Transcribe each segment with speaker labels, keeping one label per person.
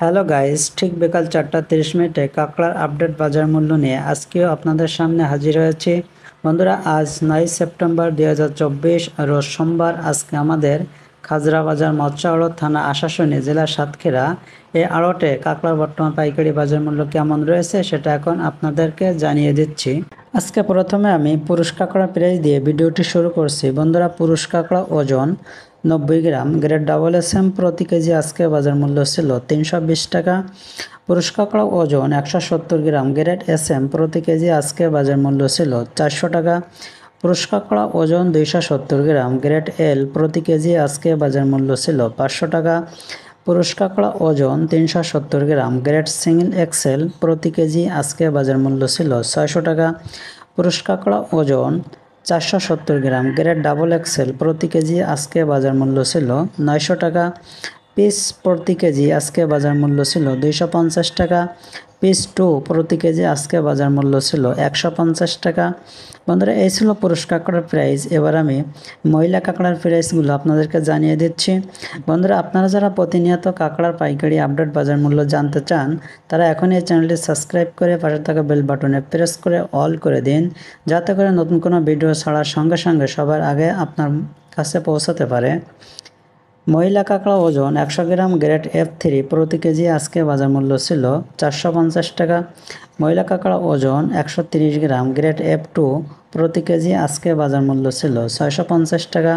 Speaker 1: hello guys ঠিক বিকাল চারটা তিরিশ মিনিটে কাঁকড়ার আপডেট বাজার মূল্য নিয়ে আজকেও আপনাদের সামনে হাজির হয়েছে বন্ধুরা আজ নয় সেপ্টেম্বর দুই হাজার চব্বিশ রোজ সোমবার আজকে আমাদের খাজরাবাজার বাজার আড়ত থানা আশাসনী জেলা সাতক্ষীরা এই আড়তে কাঁকড়ার বর্তমান পাইকারি বাজার মূল্য কেমন রয়েছে সেটা এখন আপনাদেরকে জানিয়ে দিচ্ছি আজকে প্রথমে আমি পুরুষ কাঁকড়া প্রাইস দিয়ে ভিডিওটি শুরু করছি বন্ধুরা পুরুষ কাঁকড়া ওজন নব্বই gram grade double S M প্রতি কেজি আজকে বাজার মূল্য ছিল তিনশো টাকা পুরুষ কাঁকড়া ওজন একশো সত্তর গ্রাম গ্রেড এস এম প্রতি কেজি আজকে বাজার মূল্য ছিল চারশো টাকা পুরুষ কাঁকড়া ওজন দুইশো সত্তর গ্রাম গ্রেড এল প্রতি কেজি আজকে বাজার মূল্য ছিল পাঁচশো টাকা পুরস্কাকড়া ওজন তিনশো সত্তর গ্রাম গ্রেড সিঙ্গিল এক্সেল প্রতি কেজি আজকে বাজার মূল্য ছিল ছয়শো টাকা পুরস্কাকড়া ওজন চারশো সত্তর গ্রাম গ্রেট ডাবল এক্সেল প্রতি কেজি আজকে বাজার মূল্য ছিল নয়শো টাকা পিস প্রতি কেজি আজকে বাজার মূল্য ছিল দুইশো পঞ্চাশ টাকা পিস টু প্রতি কেজি আজকে বাজার মূল্য ছিল একশো পঞ্চাশ টাকা বন্ধুরা এই ছিল পুরুষ কাঁকড়ার প্রাইস এবার আমি মহিলা কাঁকড়ার প্রাইসগুলো আপনাদেরকে জানিয়ে দিচ্ছি বন্ধুরা আপনারা যারা প্রতিনিয়ত কাঁকড়ার পাইকারি আপডেট বাজার মূল্য জানতে চান তারা এখন এই চ্যানেলটি সাবস্ক্রাইব করে পাশে থাকা বেল বাটনে প্রেস করে অল করে দিন যাতে করে নতুন কোনো ভিডিও ছাড়ার সঙ্গে সঙ্গে সবার আগে আপনার কাছে পৌঁছাতে পারে মহিলা কাঁকড়া ওজন একশো গ্রাম গ্রেড এফ থ্রি প্রতি কেজি আজকে বাজার মূল্য ছিল চারশো পঞ্চাশ টাকা মহিলা কাঁকড়া ওজন একশো তিরিশ গ্রাম গ্রেড এফ টু প্রতি কেজি আজকে বাজার মূল্য ছিল ছয়শো পঞ্চাশ টাকা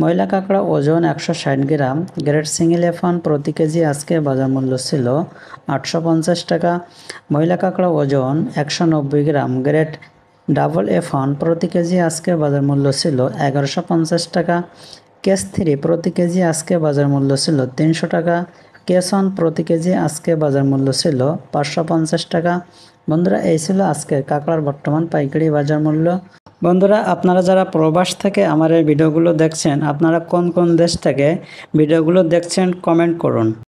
Speaker 1: মহিলা কাঁকড়া ওজন একশো ষাট গ্রাম গ্রেড সিঙ্গেল এফান প্রতি কেজি আজকে বাজার মূল্য ছিল আটশো পঞ্চাশ টাকা মহিলা কাঁকড়া ওজন একশো নব্বই গ্রাম গ্রেড ডাবল এফান প্রতি কেজি আজকে বাজার মূল্য ছিল এগারোশো পঞ্চাশ টাকা কেস থ্রি প্রতি কেজি আজকে বাজার মূল্য ছিল তিনশো টাকা কেস ওয়ান প্রতি কেজি আজকে বাজার মূল্য ছিল পাঁচশো পঞ্চাশ টাকা বন্ধুরা এই ছিল আজকের কাঁকড়ার বর্তমান পাইকারি বাজার মূল্য বন্ধুরা আপনারা যারা প্রবাস থেকে আমার এই ভিডিওগুলো দেখছেন আপনারা কোন কোন দেশ থেকে ভিডিওগুলো দেখছেন কমেন্ট করুন